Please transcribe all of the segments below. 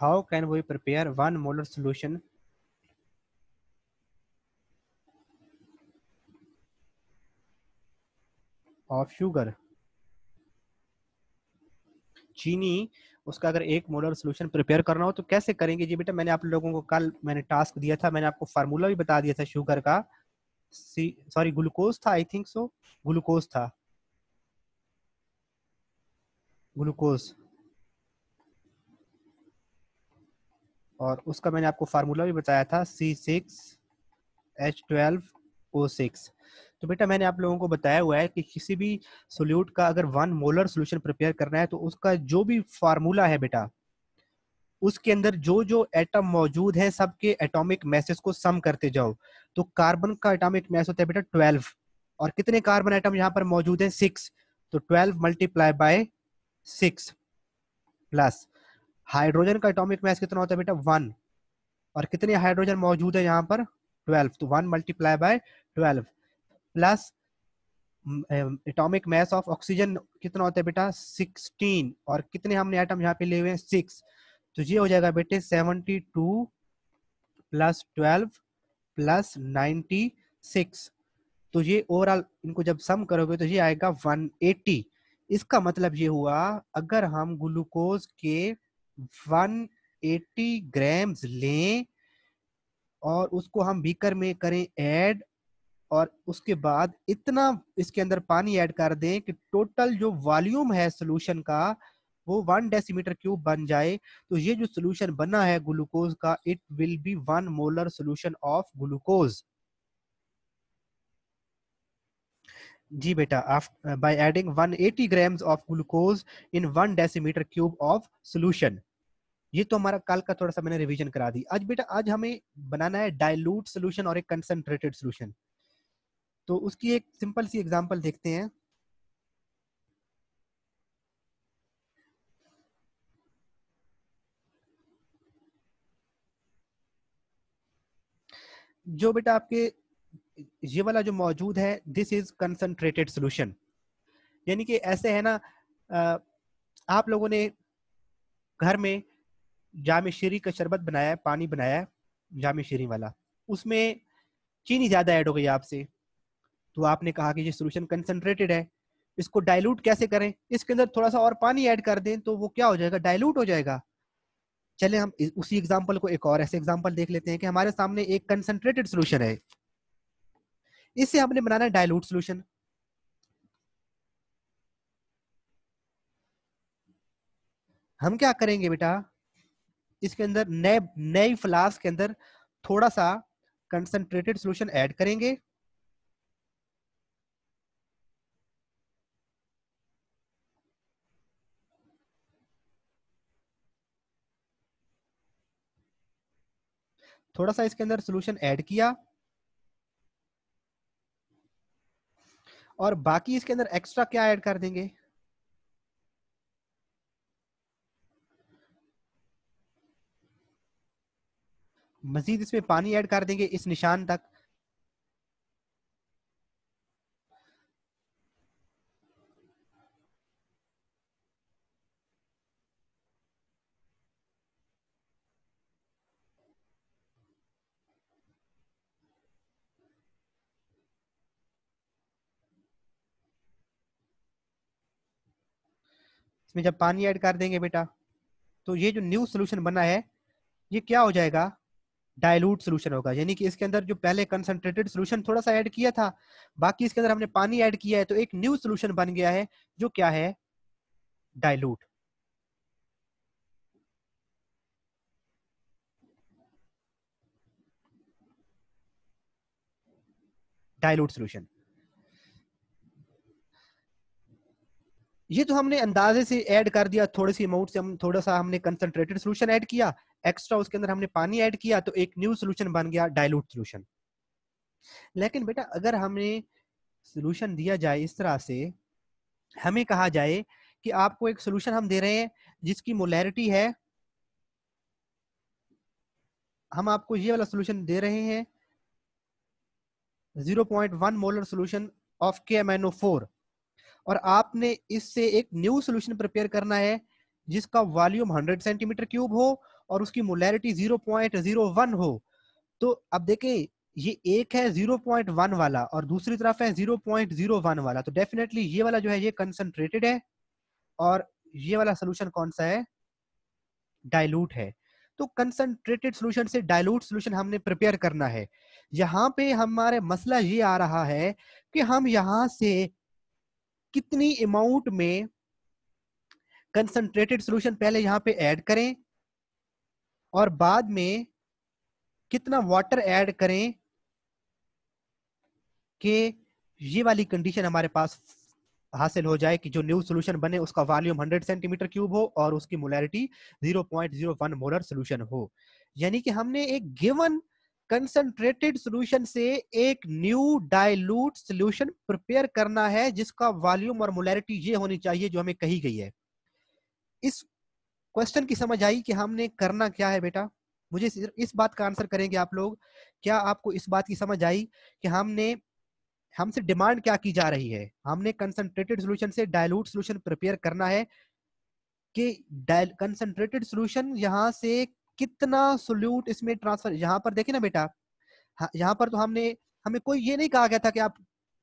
How can we prepare one molar solution of sugar? चीनी उसका अगर एक मोलर सोल्यूशन प्रिपेयर करना हो तो कैसे करेंगे जी बेटा मैंने आप लोगों को कल मैंने टास्क दिया था मैंने आपको फार्मूला भी बता दिया था शुगर का सॉरी ग्लूकोज था आई थिंक सो ग्लूकोज था ग्लूकोज और उसका मैंने आपको फार्मूला भी बताया था C six H twelve O six तो बेटा मैंने आप लोगों को बताया हुआ है कि किसी भी सोल्यूट का अगर वन मोलर सोल्यूशन प्रिपेयर करना है तो उसका जो भी फार्मूला है बेटा उसके अंदर जो जो एटम मौजूद है सबके एटॉमिक मैसेज को सम करते जाओ तो कार्बन का एटॉमिक मैस होता है बेटा ट्वेल्व और कितने कार्बन एटम यहाँ पर मौजूद है सिक्स तो twelve multiply by six plus hydrogen का एटॉमिक मास कितना होता है बेटा वन और कितने हाइड्रोजन मौजूद है यहाँ पर ट्वेल्व तो one multiply by twelve plus atomic mass of oxygen कितना होता है बेटा सिक्सटीन और कितने हमने आइटम यहाँ पे ले हुए हैं सिक्स तो ये हो जाएगा बेटे seventy two plus twelve plus ninety six तो ये ओवरऑल इनको जब सम करोगे तो ये आएगा वन एटी इसका मतलब ये हुआ अगर हम ग्लूकोज के 180 ग्राम्स लें और उसको हम बीकर में करें ऐड और उसके बाद इतना इसके अंदर पानी ऐड कर दें कि टोटल जो वॉल्यूम है सोल्यूशन का वो वन डेसीमीटर क्यूब बन जाए तो ये जो सोल्यूशन बना है ग्लूकोज का it will be one molar solution of glucose जी बेटा by adding 180 grams of glucose in one decimetre cube of solution ये तो हमारा कल का थोड़ा सा मैंने रिवीजन करा दी आज बेटा आज हमें बनाना है डायलूट सोल्यूशन और एक कंसनट्रेटेड सोल्यूशन तो उसकी एक सिंपल सी एग्जाम्पल देखते हैं जो बेटा आपके ये वाला जो मौजूद है दिस इज कंसनट्रेटेड सोल्यूशन यानी कि ऐसे है ना आप लोगों ने घर में जाम शीरी का शरबत बनाया है पानी बनाया है जाम शीरी वाला उसमें चीनी ज़्यादा ऐड हो गई आपसे तो आपने कहा कि ये सोल्यूशन कंसनट्रेटेड है इसको डाइल्यूट कैसे करें इसके अंदर थोड़ा सा और पानी ऐड कर दें तो वो क्या हो जाएगा डाइल्यूट हो जाएगा चले हम उसी एग्जाम्पल को एक और ऐसे एग्जाम्पल देख लेते हैं कि हमारे सामने एक कंसनट्रेटेड सोल्यूशन है इससे हमने बनाना है डायलूट सोल्यूशन हम क्या करेंगे बेटा इसके अंदर नए नए फ्लास्क के अंदर थोड़ा सा कंसंट्रेटेड सोल्यूशन ऐड करेंगे थोड़ा सा इसके अंदर सोल्यूशन ऐड किया और बाकी इसके अंदर एक्स्ट्रा क्या ऐड कर देंगे मजीद इसमें पानी ऐड कर देंगे इस निशान तक इसमें जब पानी ऐड कर देंगे बेटा तो ये जो न्यू सोल्यूशन बना है ये क्या हो जाएगा डायलूट सोल्यूशन होगा यानी कि इसके अंदर जो पहले कंसनट्रेटेड सोल्यूशन थोड़ा सा ऐड किया था बाकी इसके अंदर हमने पानी ऐड किया है तो एक न्यू सोल्यूशन बन गया है जो क्या है डायलूट डायलूट सोल्यूशन ये तो हमने अंदाजे से ऐड कर दिया थोड़ी सी अमाउंट से हम थोड़ा सा हमने कंसंट्रेटेड सोल्यूशन ऐड किया एक्स्ट्रा उसके अंदर हमने पानी ऐड किया तो एक न्यू सोल्यूशन बन गया डायलूट सोल्यूशन लेकिन बेटा अगर हमने सोल्यूशन दिया जाए इस तरह से हमें कहा जाए कि आपको एक सोल्यूशन हम दे रहे हैं जिसकी मोलैरिटी है हम आपको ये वाला सोल्यूशन दे रहे हैं 0.1 molar solution of K M और आपने इससे एक न्यू सोल्यूशन प्रिपेयर करना है जिसका वॉल्यूम 100 सेंटीमीटर क्यूब हो और उसकी molarity zero point zero one हो तो अब देखें ये एक है जीरो पॉइंट वन वाला और दूसरी तरफ है जीरो पॉइंट जीरो वन वाला तो डेफिनेटली ये वाला जो है ये कंसनट्रेटेड है और ये वाला सोल्यूशन कौन सा है डायलूट है तो कंसनट्रेटेड सोल्यूशन से डायलूट सोल्यूशन हमने प्रिपेयर करना है यहाँ पे हमारे मसला ये आ रहा है कि हम यहां से कितनी अमाउंट में कंसनट्रेटेड सोल्यूशन पहले यहाँ पे ऐड करें और बाद में कितना वाटर ऐड करें कि ये वाली कंडीशन हमारे पास हासिल हो जाए कि जो न्यू सोल्यूशन बने उसका वॉल्यूम 100 सेंटीमीटर क्यूब हो और उसकी मोलैरिटी 0.01 मोलर सोल्यूशन हो यानी कि हमने एक गिवन कंसंट्रेटेड सोल्यूशन से एक न्यू डाइल्यूट सोल्यूशन प्रिपेयर करना है जिसका वॉल्यूम और मोलैरिटी ये होनी चाहिए जो हमें कही गई है इस क्वेश्चन की समझ आई कि हमने करना क्या है बेटा मुझे इस बात का आंसर करेंगे आप लोग क्या आपको इस बात की समझ आई कि हमने हमसे डिमांड क्या की जा रही है हमने कंसंट्रेटेड सोल्यूशन से डायलूट सोल्यूशन प्रिपेयर करना है कि कंसंट्रेटेड सोल्यूशन यहाँ से कितना सोल्यूट इसमें ट्रांसफर यहाँ पर देखे ना बेटा हाँ, यहाँ पर तो हमने हमें कोई ये नहीं कहा गया था कि आप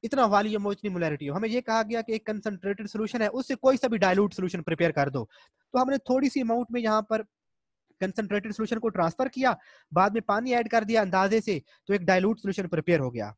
इतना वॉल्यूम हो इतनी मोलरिटी हो हमें ये कहा गया कि एक कंसनट्रेटेड सोल्यूशन है उससे कोई सा भी डायलूट सोल्यूशन प्रिपेयर कर दो तो हमने थोड़ी सी अमाउंट में यहाँ पर कंसनट्रेटेड सोल्यूशन को ट्रांसफर किया बाद में पानी ऐड कर दिया अंदाजे से तो एक डायलूट सोल्यूशन प्रिपेयर हो गया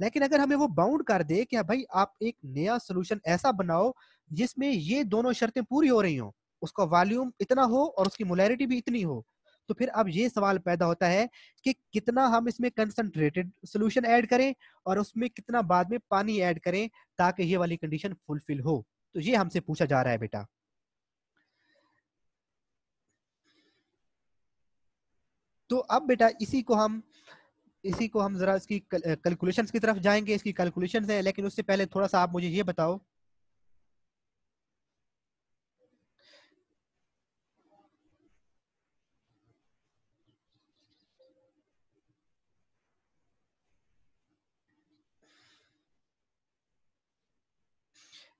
लेकिन अगर हमें वो बाउंड कर दे कि हाँ भाई आप एक नया सोल्यूशन ऐसा बनाओ जिसमें ये दोनों शर्तें पूरी हो रही हो उसका वॉल्यूम इतना हो और उसकी मोलैरिटी भी इतनी हो तो फिर अब ये सवाल पैदा होता है कि कितना हम इसमें कंसंट्रेटेड सोल्यूशन ऐड करें और उसमें कितना बाद में पानी ऐड करें ताकि ये वाली कंडीशन फुलफिल हो तो ये हमसे पूछा जा रहा है बेटा तो अब बेटा इसी को हम इसी को हम जरा इसकी कैलकुलेशंस की तरफ जाएंगे इसकी कैलकुलेशंस है लेकिन उससे पहले थोड़ा सा आप मुझे ये बताओ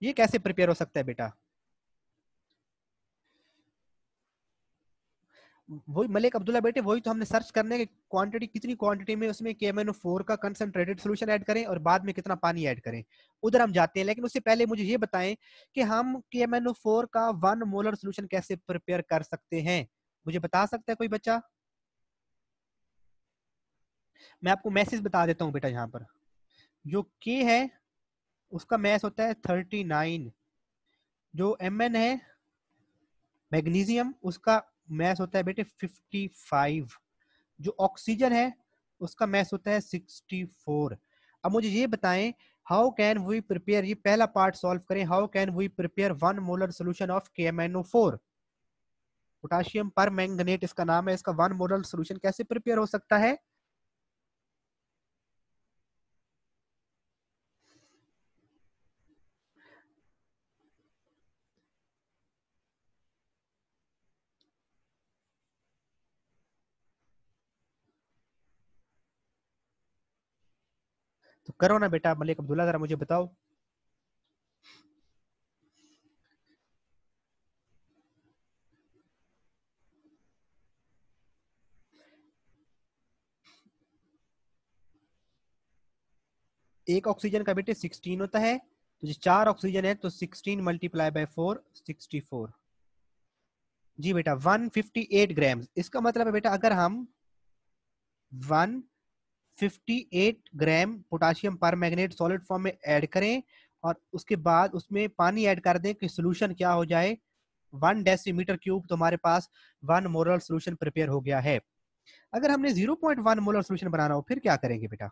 ये कैसे प्रिपेयर हो सकता है बेटा वही मलिक अब्दुल्ला बेटे वही तो हमने सर्च करने की क्वांटिटी कितनी क्वांटिटी में उसमें के एम फोर का कंसनट्रेटेड सोल्यूशन ऐड करें और बाद में कितना पानी ऐड करें उधर हम जाते हैं लेकिन उससे पहले मुझे ये बताएं कि हम के एम फोर का वन मोलर सॉल्यूशन कैसे प्रिपेयर कर सकते हैं मुझे बता सकता है कोई बच्चा मैं आपको मैसेज बता देता हूँ बेटा यहाँ पर जो के है उसका मैस होता है थर्टी नाइन जो एम एन है मैग्नीशियम उसका मैस होता है बेटे फिफ्टी फाइव जो ऑक्सीजन है उसका मैस होता है सिक्सटी फोर अब मुझे ये बताएं हाउ कैन वी प्रिपेयर ये पहला पार्ट सॉल्व करें how can we prepare one molar solution of K M N O four potassium permanganate इसका नाम है इसका वन मोलर सोल्यूशन कैसे प्रिपेयर हो सकता है तो करो ना बेटा मलिक अब्दुल्ला जरा मुझे बताओ एक ऑक्सीजन का बेटे 16 होता है तो जो चार ऑक्सीजन है तो 16 मल्टीप्लाई बाय 4 64 जी बेटा 158 ग्राम इसका मतलब है बेटा अगर हम one 58 gram potassium permanganate solid form में ऐड करें और उसके बाद उसमें पानी ऐड कर दें कि सोल्यूशन क्या हो जाए वन डेसीमीटर क्यूब तो हमारे पास वन मोरल सोल्यूशन प्रिपेयर हो गया है अगर हमने 0.1 मोलर सोल्यूशन बनाना हो फिर क्या करेंगे बेटा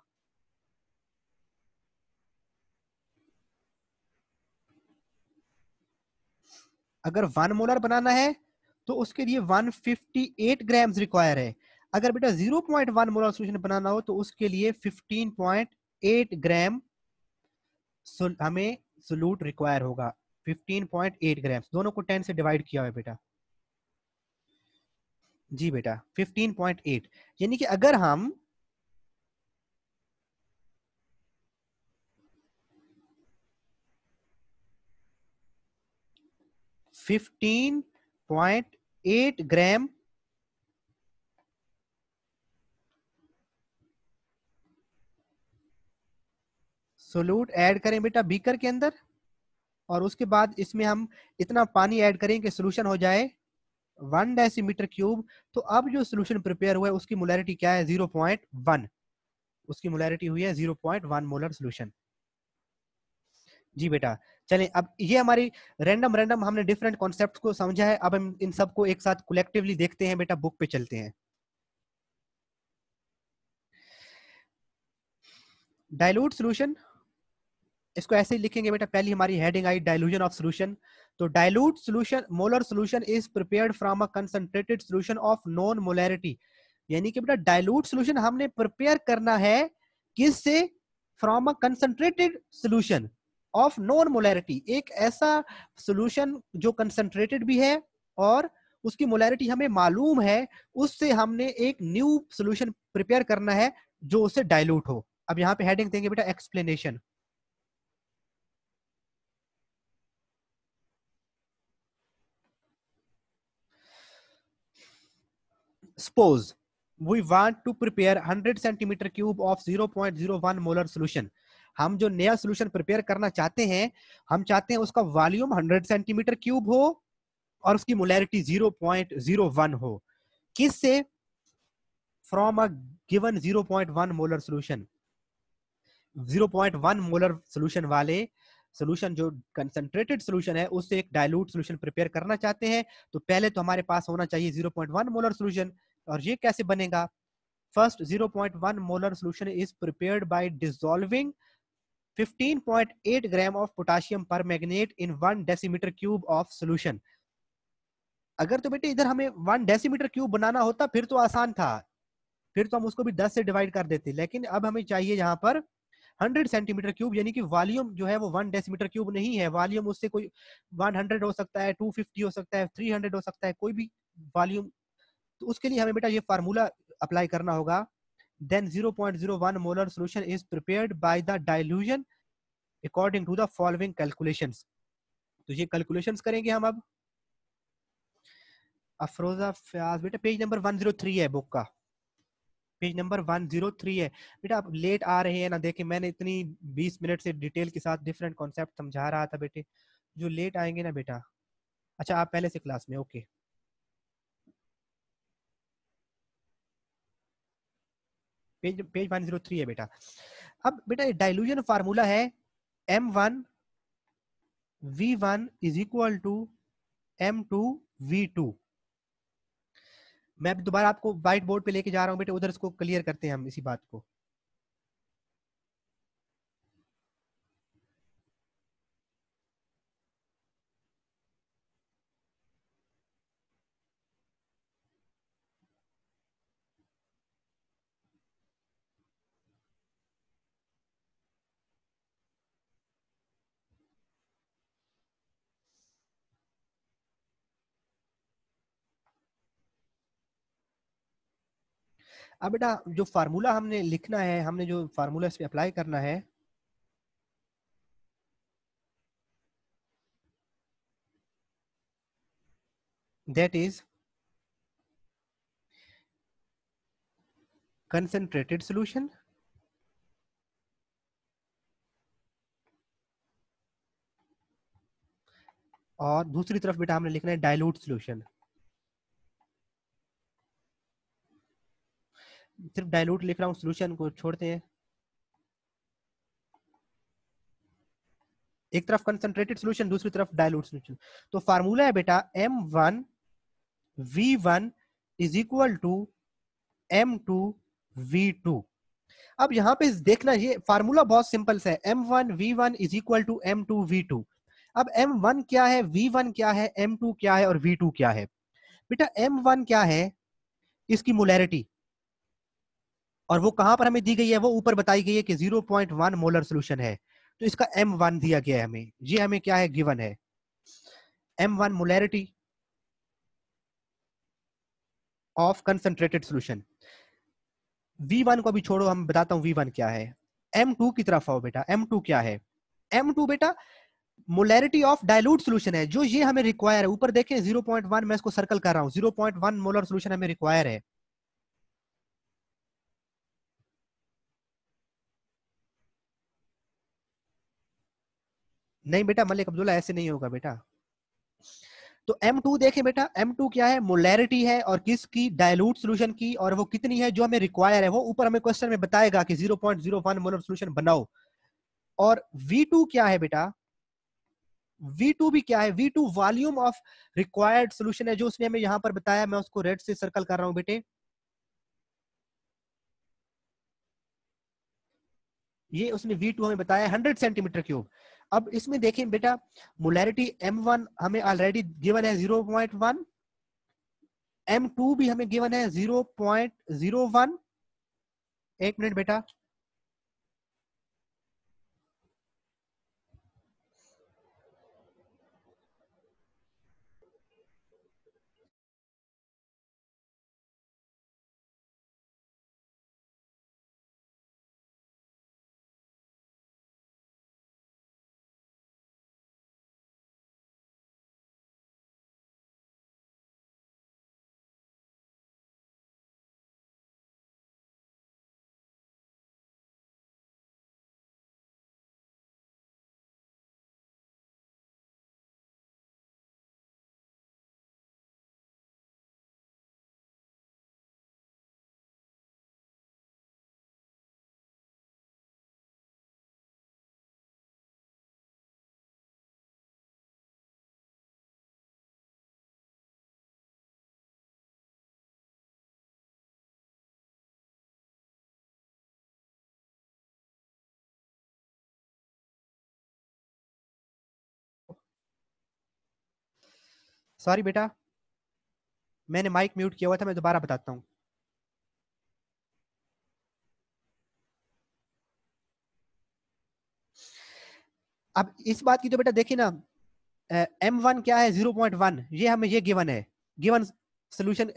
अगर वन मोलर बनाना है तो उसके लिए 158 ग्राम्स रिक्वायर है अगर बेटा 0.1 मोलर सोल्यूशन बनाना हो तो उसके लिए 15.8 ग्राम हमें सोल्यूट रिक्वायर होगा 15.8 ग्राम दोनों को 10 से डिवाइड किया हुआ बेटा जी बेटा 15.8 यानी कि अगर हम fifteen point eight gram solute add करें बेटा बीकर के अंदर और उसके बाद इसमें हम इतना पानी ऐड करें कि सोल्यूशन हो जाए वन डेसीमीटर क्यूब तो अब जो सोल्यूशन प्रिपेयर हुआ है उसकी मोलैरिटी क्या है जीरो पॉइंट वन उसकी मोलैरिटी हुई है zero point one molar solution जी बेटा चलें अब ये हमारी रैंडम रैंडम हमने डिफरेंट कॉन्सेप्ट को समझा है अब हम इन सबको एक साथ कलेक्टिवली देखते हैं बेटा बुक पे चलते हैं dilute solution इसको ऐसे ही लिखेंगे बेटा पहली हमारी heading I dilution of solution तो dilute solution molar solution is prepared from a concentrated solution of known molarity यानी कि बेटा डायलूट सोल्यूशन हमने प्रिपेयर करना है किस से from a concentrated solution of known molarity एक ऐसा सोल्यूशन जो कंसंट्रेटेड भी है और उसकी मोलैरिटी हमें मालूम है उससे हमने एक न्यू सोल्यूशन प्रिपेयर करना है जो उसे डायलूट हो अब यहाँ पे हेडिंग देंगे बेटा explanation suppose we want to prepare 100 cm cube of 0.01 molar solution हम जो नया सोल्यूशन प्रिपेयर करना चाहते हैं हम चाहते हैं उसका वॉल्यूम 100 सेंटीमीटर क्यूब हो और उसकी मोलैरिटी 0.01 हो किस से from a given 0.1 molar solution 0.1 molar solution वाले सोल्यूशन जो कंसनट्रेटेड सोल्यूशन है उससे एक डायलूट सोल्यूशन प्रिपेयर करना चाहते हैं तो पहले तो हमारे पास होना चाहिए 0.1 मोलर सोल्यूशन और ये कैसे बनेगा first 0.1 molar solution is prepared by dissolving 15.8 gram of potassium permanganate in one decimetre cube of solution अगर तो बेटे इधर हमें वन डेसीमीटर क्यूब बनाना होता फिर तो आसान था फिर तो हम उसको भी 10 से डिवाइड कर देते लेकिन अब हमें चाहिए यहाँ पर हंड्रेड सेंटीमीटर क्यूब यानी कि वॉल्यूम जो है वो वन डेसीमीटर क्यूब नहीं है वॉल्यूम उससे कोई वन हंड्रेड हो सकता है टू फिफ्टी हो सकता है थ्री हंड्रेड हो सकता है कोई भी वॉल्यूम तो उसके लिए हमें बेटा ये फार्मूला अप्लाई करना होगा then 0.01 molar solution is prepare by the dilution according to the following calculation तो ये कैलकुलेशन करेंगे हम अब अफरोजा फयाज बेटा पेज नंबर 103 है बुक का पेज नंबर 103 है बेटा आप लेट आ रहे हैं ना देखे मैंने इतनी 20 मिनट से डिटेल के साथ डिफरेंट कॉन्सेप्ट समझा रहा था बेटे जो लेट आएंगे ना बेटा अच्छा आप पहले से क्लास में ओके पेज पेज 103 है बेटा अब बेटा डाइल्यूजन फार्मूला है M one V one is equal to M two V two मैं दोबारा आपको व्हाइट बोर्ड पे लेके जा रहा हूँ बेटे उधर इसको क्लियर करते हैं हम इसी बात को अब बेटा जो फार्मूला हमने लिखना है हमने जो फार्मूला इसमें अप्लाई करना है दैट इज कंसेंट्रेटेड सोल्यूशन और दूसरी तरफ बेटा हमने लिखना है डायलूट सॉल्यूशन सिर्फ डायलूट लिख रहा हूँ सोल्यूशन को छोड़ते हैं एक तरफ कंसंट्रेटेड सोल्यूशन दूसरी तरफ डायलूट सोल्यूशन तो फार्मूला है बेटा M one V one is equal to M two V two अब यहां पे देखना ये फार्मूला बहुत सिंपल सा है M one V one is equal to M two V two अब एम वन क्या है वी वन क्या है एम टू क्या है और वी टू क्या है बेटा एम वन क्या है इसकी मोलैरिटी और वो कहां पर हमें दी गई है वो ऊपर बताई गई है कि 0.1 मोलर सोल्यूशन है तो इसका M1 दिया गया है हमें ये हमें क्या है गिवन है M1 molarity of concentrated solution V1 को अभी छोड़ो हम बताता वी वन क्या है टू की तरफ आओ बेटा टू क्या है टू बेटा मोलैरिटी ऑफ डायलूट सोल्यूशन है जो ये हमें रिक्वायर है ऊपर देखें 0.1 मैं इसको सर्कल कर रहा हूँ 0.1 मोलर सोल्यूशन हमें रिक्वायर है नहीं बेटा मलिक अब्दुल्ला ऐसे नहीं होगा बेटा तो M2 देखें बेटा M2 क्या है मोलैरिटी है और किसकी डायलूट सोल्यूशन की और वो कितनी है जो हमें रिक्वायर है वो ऊपर हमें क्वेश्चन में बताएगा कि 0.01 मोलर सोल्यूशन बनाओ और V2 क्या है बेटा V2 भी क्या है V2 volume of required solution है जो उसने हमें यहां पर बताया मैं उसको रेड से सर्कल कर रहा हूं बेटे ये उसने V2 हमें बताया 100 सेंटीमीटर क्यूब अब इसमें देखें बेटा मोलैरिटी M1 हमें ऑलरेडी गिवन है 0.1 M2 भी हमें गिवन है 0.01 एक मिनट बेटा सॉरी बेटा मैंने माइक म्यूट किया हुआ था मैं दोबारा बताता हूँ अब इस बात की तो बेटा देखिए ना एम वन क्या है जीरो पॉइंट वन ये हमें ये गिवन है गिवन सोल्यूशन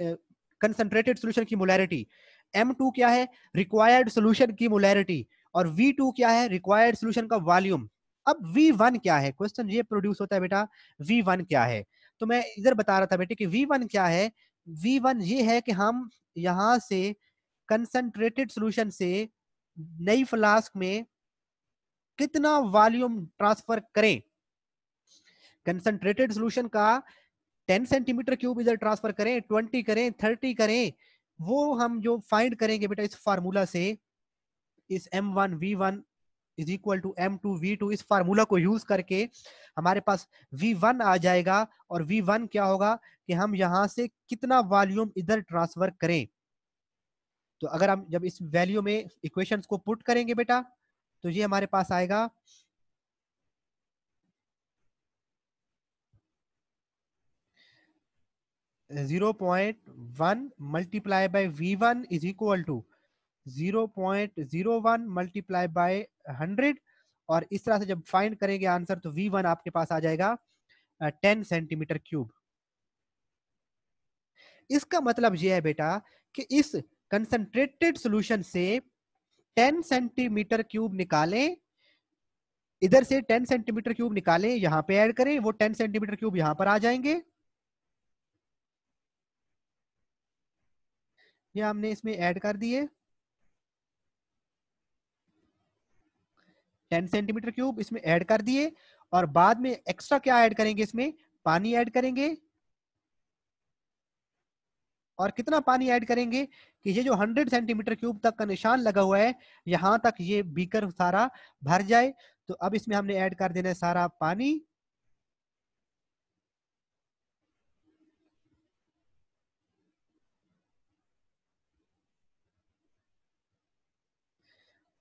कंसंट्रेटेड सोल्यूशन की मोलैरिटी एम टू क्या है रिक्वायर्ड सोल्यूशन की मोलैरिटी और वी टू क्या है रिक्वायर्ड सोल्यूशन का वॉल्यूम अब वी वन क्या है क्वेश्चन ये प्रोड्यूस होता है बेटा वी वन क्या है तो मैं इधर बता रहा था बेटे कि वी वन क्या है वी वन ये है कि हम यहाँ से कंसनट्रेटेड सोल्यूशन से नई फ्लास्क में कितना वॉल्यूम ट्रांसफर करें कंसनट्रेटेड सोल्यूशन का 10 सेंटीमीटर क्यूब इधर ट्रांसफर करें 20 करें 30 करें वो हम जो फाइंड करेंगे बेटा इस फार्मूला से इस M1 V1 is equal to M two V two इस फार्मूला को यूज करके हमारे पास वी वन आ जाएगा और वी वन क्या होगा कि हम यहाँ से कितना वॉल्यूम इधर ट्रांसफर करें तो अगर हम जब इस वैल्यू में इक्वेशंस को पुट करेंगे बेटा तो ये हमारे पास आएगा zero point one multiply by V one is equal to 0.01 multiply by 100 और इस तरह से जब फाइंड करेंगे आंसर तो V1 आपके पास आ जाएगा टेन सेंटीमीटर क्यूब इसका मतलब यह है बेटा कि इस कंसंट्रेटेड सॉल्यूशन से 10 सेंटीमीटर क्यूब निकालें इधर से 10 सेंटीमीटर क्यूब निकालें यहां पे ऐड करें वो 10 सेंटीमीटर क्यूब यहां पर आ जाएंगे ये हमने इसमें ऐड कर दिए टेन सेंटीमीटर क्यूब इसमें ऐड कर दिए और बाद में एक्स्ट्रा क्या ऐड करेंगे इसमें पानी ऐड करेंगे और कितना पानी ऐड करेंगे कि ये जो 100 सेंटीमीटर क्यूब तक का निशान लगा हुआ है यहां तक ये बीकर सारा भर जाए तो अब इसमें हमने ऐड कर देना है सारा पानी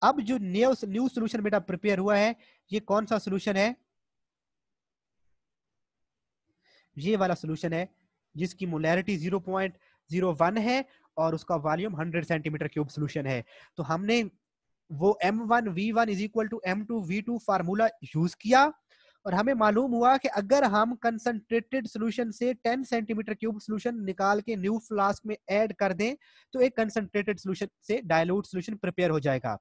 अब जो न्यू न्यू सोल्यूशन बेटा प्रिपेयर हुआ है ये कौन सा सोल्यूशन है ये वाला सोल्यूशन है जिसकी molarity zero point zero one है और उसका volume hundred centimetre cube solution है तो हमने वो M one V one is equal to M two V two formula use किया और हमें मालूम हुआ कि अगर हम कंसंट्रेटेड सॉल्यूशन से 10 सेंटीमीटर क्यूब सॉल्यूशन निकाल के न्यू फ्लास्क में ऐड कर दें तो एक कंसंट्रेटेड सॉल्यूशन से डायलूट सॉल्यूशन प्रिपेयर हो जाएगा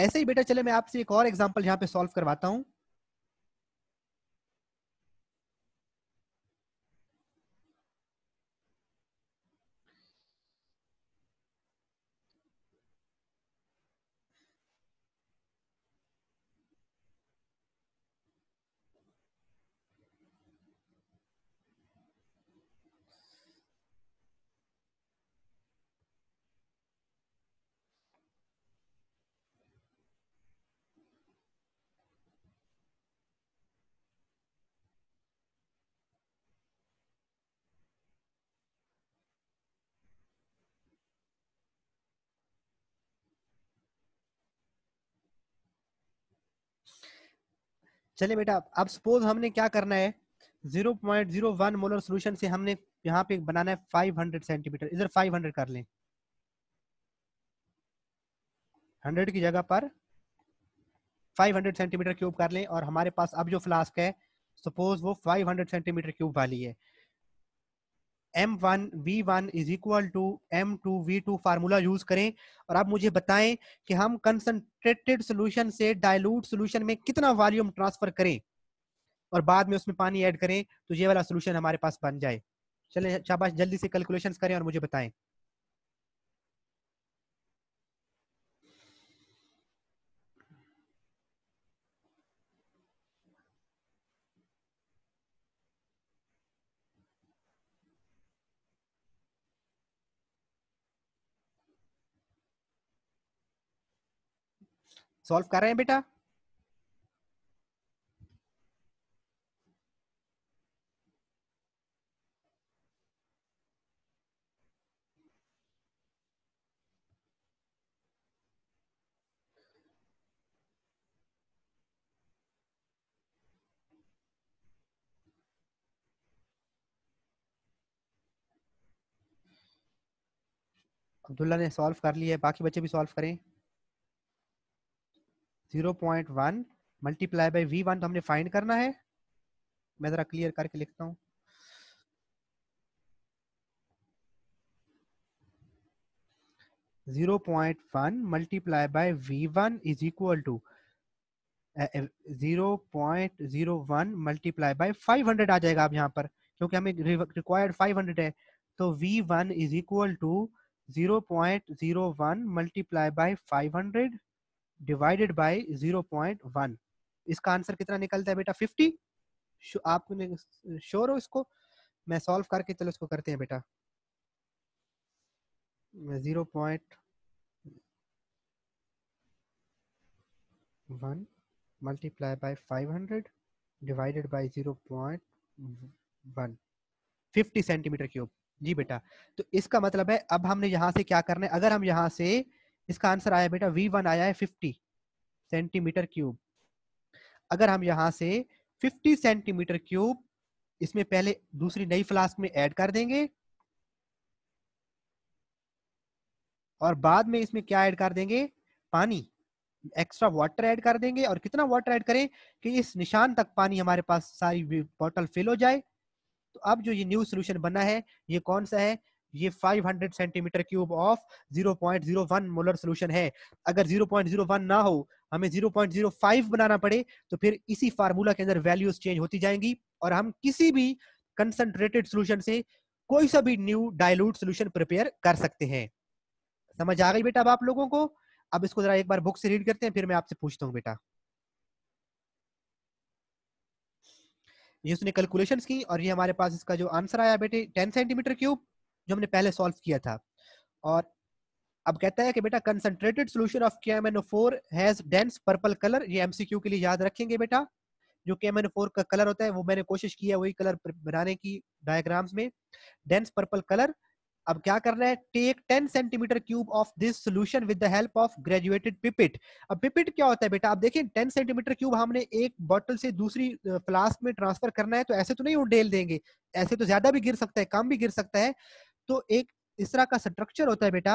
ऐसे ही बेटा चले मैं आपसे एक और एग्जाम्पल यहाँ पे सॉल्व करवाता हूँ चलिए बेटा अब सपोज हमने क्या करना है 0.01 मोलर सॉल्यूशन से हमने यहाँ पे बनाना है 500 सेंटीमीटर इधर 500 कर लें 100 की जगह पर 500 सेंटीमीटर क्यूब कर लें और हमारे पास अब जो फ्लास्क है सपोज वो 500 सेंटीमीटर क्यूब वाली है M one V one is equal to M two V two formula use करें और आप मुझे बताएं कि हम कंसनट्रेटेड सोल्यूशन से डायलूट सोल्यूशन में कितना वॉल्यूम ट्रांसफर करें और बाद में उसमें पानी ऐड करें तो ये वाला सोल्यूशन हमारे पास बन जाए चले शाबाश जल्दी से कैलकुलेशंस करें और मुझे बताएं सॉल्व कर रहे हैं बेटा अब्दुल्ला ने सॉल्व कर लिया है बाकी बच्चे भी सॉल्व करें zero point one multiply by V one तो हमने फाइंड करना है मैं जरा क्लियर करके लिखता हूं zero point one multiply by V one is equal to zero point zero one multiply by five hundred आ जाएगा आप यहाँ पर क्योंकि हमें रिक्वायर्ड फाइव हंड्रेड है तो V one is equal to zero point zero one multiply by five hundred divided by 0.1 इसका आंसर कितना निकलता है बेटा 50 आप श्योर हो इसको मैं सॉल्व करके चलो इसको करते हैं बेटा 0.1 multiply by 500 divided by 0.1 50 centimetre cube जी बेटा तो इसका मतलब है अब हमने यहां से क्या करना है अगर हम यहां से इसका आंसर आया बेटा वी वन आया है फिफ्टी सेंटीमीटर क्यूब अगर हम यहां से फिफ्टी सेंटीमीटर क्यूब इसमें पहले दूसरी नई फ्लास्क में ऐड कर देंगे और बाद में इसमें क्या ऐड कर देंगे पानी एक्स्ट्रा वाटर ऐड कर देंगे और कितना वाटर ऐड करें कि इस निशान तक पानी हमारे पास सारी बोतल फिल हो जाए तो अब जो ये न्यू सोल्यूशन बना है ये कौन सा है ये 500 centimetre cube of 0.01 molar solution है अगर 0.01 ना हो हमें 0.05 बनाना पड़े तो फिर इसी फार्मूला के अंदर वैल्यूज चेंज होती जाएंगी और हम किसी भी कंसंट्रेटेड सॉल्यूशन से कोई सा भी न्यू डायलूट सोल्यूशन प्रिपेयर कर सकते हैं समझ आ गई बेटा अब आप लोगों को अब इसको जरा एक बार बुक से रीड करते हैं फिर मैं आपसे पूछता हूँ बेटा ये उसने कैलकुलेशंस की और ये हमारे पास इसका जो आंसर आया बेटे 10 सेंटीमीटर क्यूब जो हमने पहले सॉल्व किया था और अब कहता है कि बेटा कंसंट्रेटेड सॉल्यूशन ऑफ के हैज डेंस पर्पल कलर ये एमसीक्यू के लिए याद रखेंगे बेटा जो के का कलर होता है वो मैंने कोशिश की है वही कलर बनाने की डायग्राम्स में डेंस पर्पल कलर अब क्या करना है take 10 centimetre cube of this solution with the help of graduated pipette अब पिपिट क्या होता है बेटा आप देखिए 10 सेंटीमीटर क्यूब हमने एक बोतल से दूसरी फ्लास्क में ट्रांसफर करना है तो ऐसे तो नहीं उंडेल देंगे ऐसे तो ज्यादा भी गिर सकता है कम भी गिर सकता है तो एक इस तरह का स्ट्रक्चर होता है बेटा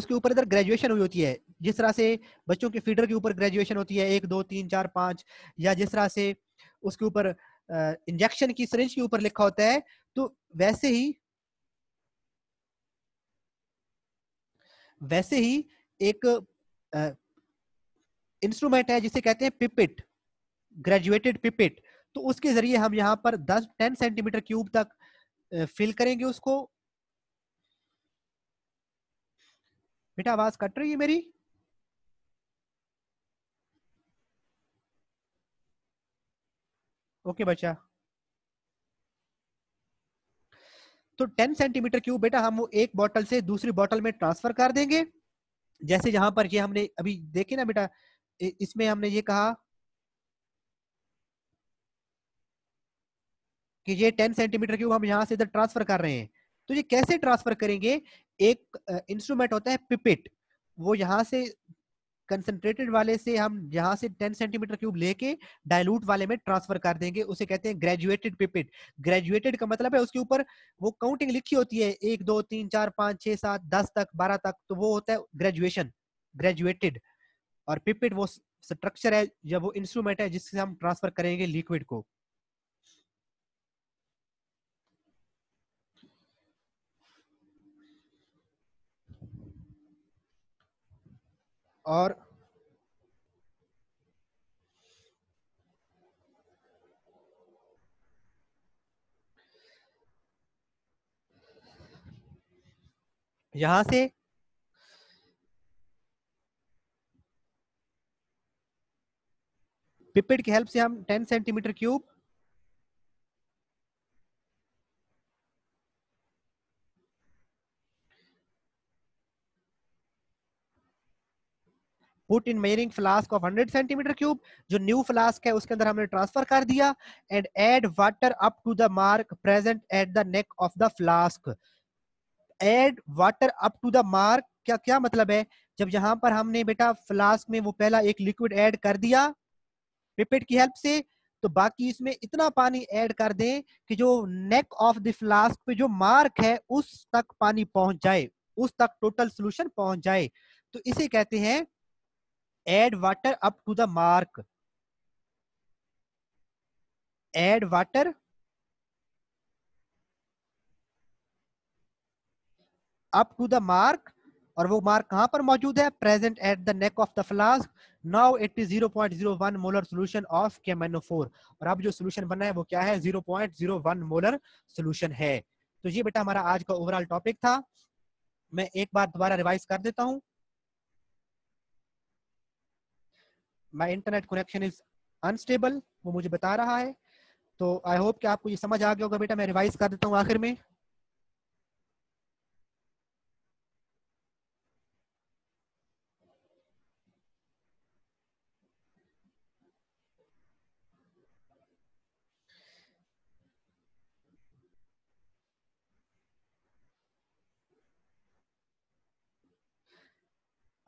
उसके ऊपर इधर ग्रेजुएशन हुई होती है जिस तरह से बच्चों के फीडर के ऊपर ग्रेजुएशन होती है एक दो तीन चार पांच या जिस तरह से उसके ऊपर इंजेक्शन की सरेंज के ऊपर लिखा होता है तो वैसे ही वैसे ही एक इंस्ट्रूमेंट है जिसे कहते हैं पिपिट ग्रेजुएटेड पिपिट तो उसके जरिए हम यहाँ पर दस टेन सेंटीमीटर क्यूब तक फिल करेंगे उसको बेटा आवाज कट रही है मेरी ओके बच्चा तो 10 सेंटीमीटर क्यूब बेटा हम वो एक बोतल से दूसरी बोतल में ट्रांसफर कर देंगे जैसे जहां पर ये हमने अभी देखे ना बेटा इसमें हमने ये कहा कि ये टेन सेंटीमीटर क्यूब हम यहाँ से इधर ट्रांसफर कर रहे हैं तो ये कैसे ट्रांसफर करेंगे एक इंस्ट्रूमेंट होता है पिपिट वो यहाँ से कंसंट्रेटेड वाले से हम यहाँ से 10 सेंटीमीटर क्यूब लेके डायलूट वाले में ट्रांसफर कर देंगे उसे कहते हैं ग्रेजुएटेड पिपिट ग्रेजुएटेड का मतलब है उसके ऊपर वो काउंटिंग लिखी होती है एक दो तीन चार पाँच छः सात दस तक बारह तक तो वो होता है ग्रेजुएशन ग्रेजुएटेड और पिपिट वो स्ट्रक्चर है या वो इंस्ट्रूमेंट है जिससे हम ट्रांसफर करेंगे लिक्विड को और यहां से पिपेट की हेल्प से हम 10 centimetre cube put in measuring flask of 100 centimetre cube जो न्यू फ्लास्क है उसके अंदर हमने ट्रांसफर कर दिया and add water up to the mark present at the neck of the flask add water up to the mark क्या क्या मतलब है जब यहां पर हमने बेटा फ्लास्क में वो पहला एक लिक्विड एड कर दिया पिपेट की हेल्प से तो बाकी इसमें इतना पानी ऐड कर दें कि जो नेक ऑफ द फ्लास्क पे जो मार्क है उस तक पानी पहुंच जाए उस तक टोटल सोल्यूशन पहुंच जाए तो इसे कहते हैं add water up to the mark add water up to the mark और वो मार्क कहां पर मौजूद है present at the neck of the flask now it is 0.01 molar solution of केमेनोफोर और अब जो सॉल्यूशन बना है वो क्या है 0.01 मोलर सॉल्यूशन है तो ये बेटा हमारा आज का ओवरऑल टॉपिक था मैं एक बार दोबारा रिवाइज कर देता हूं my internet connection is unstable वो मुझे बता रहा है तो आई होप कि आपको ये समझ आ गया होगा बेटा मैं रिवाइज कर देता हूँ आखिर में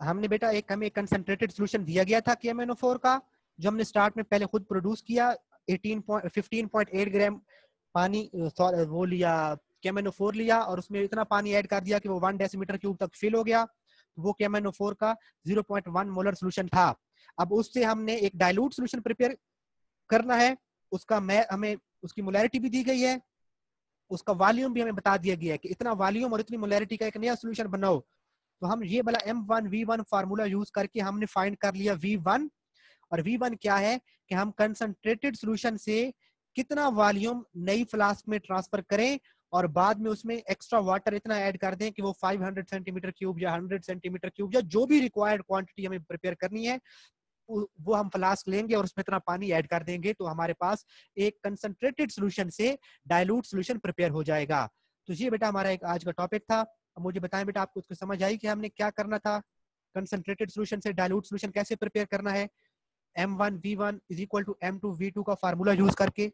हमने बेटा एक हमें कंसंट्रेटेड सोल्यूशन दिया गया था के का जो हमने स्टार्ट में पहले खुद प्रोड्यूस किया 15.8 ग्राम पानी वो लिया केमेनो फोर लिया और उसमें इतना पानी ऐड कर दिया कि वो वन डेसीमीटर क्यूब तक फिल हो गया तो वो केमेनो फोर का 0.1 मोलर सोल्यूशन था अब उससे हमने एक डायलूट सोल्यूशन प्रिपेयर करना है उसका मैं हमें उसकी मोलैरिटी भी दी गई है उसका वॉल्यूम भी हमें बता दिया गया है कि इतना वॉल्यूम और इतनी मोलैरिटी का एक नया सोल्यूशन बनाओ तो हम ये वाला M one V one formula use करके हमने फाइंड कर लिया वी वन और वी वन क्या है कि हम कंसनट्रेटेड सोल्यूशन से कितना वॉल्यूम नई फ्लास्क में ट्रांसफर करें और बाद में उसमें एक्स्ट्रा वाटर इतना ऐड कर दें कि वो 500 सेंटीमीटर क्यूब या 100 सेंटीमीटर क्यूब या जो भी रिक्वायर्ड क्वांटिटी हमें प्रिपेयर करनी है वो हम फ्लास्क लेंगे और उसमें इतना पानी ऐड कर देंगे तो हमारे पास एक कंसंट्रेटेड सोल्यूशन से डायलूट सोल्यूशन प्रिपेयर हो जाएगा तो ये बेटा हमारा एक आज का टॉपिक था मुझे बताएं बेटा आपको उसको समझ आई कि हमने क्या करना था कंसनट्रेटेड सोल्यूशन से डायलूट सोल्यूशन कैसे प्रिपेयर करना है M one V one is equal to M two V two का फार्मूला यूज करके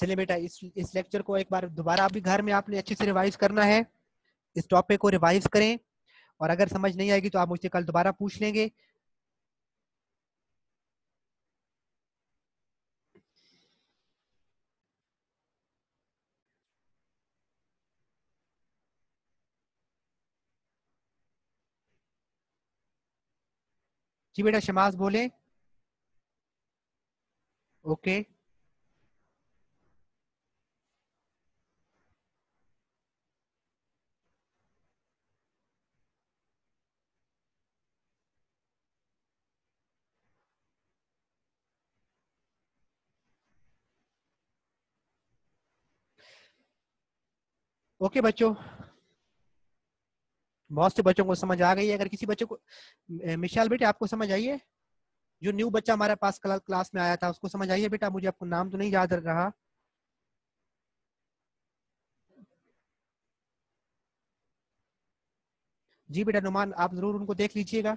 चलिए बेटा इस इस लेक्चर को एक बार दोबारा भी घर में आपने अच्छे से रिवाइज करना है इस टॉपिक को रिवाइज करें और अगर समझ नहीं आएगी तो आप मुझसे कल दोबारा पूछ लेंगे जी बेटा शमाज बोले ओके okay. ओके बच्चों बहुत से बच्चों को समझ आ गई है अगर किसी बच्चे को मिशाल बेटे आपको समझ आइए जो न्यू बच्चा हमारे पास कल क्लास में आया था उसको समझ आइए बेटा मुझे आपको नाम तो नहीं याद रहा जी बेटा नुमान आप जरूर उनको देख लीजिएगा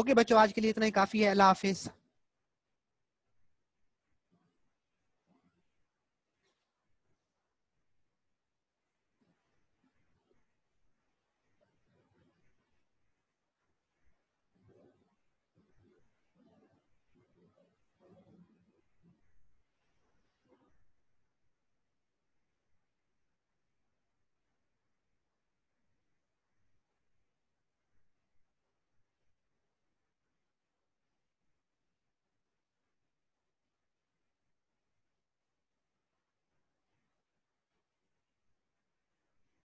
ओके बच्चों आज के लिए इतना ही काफी है अल्लाह हाफिज़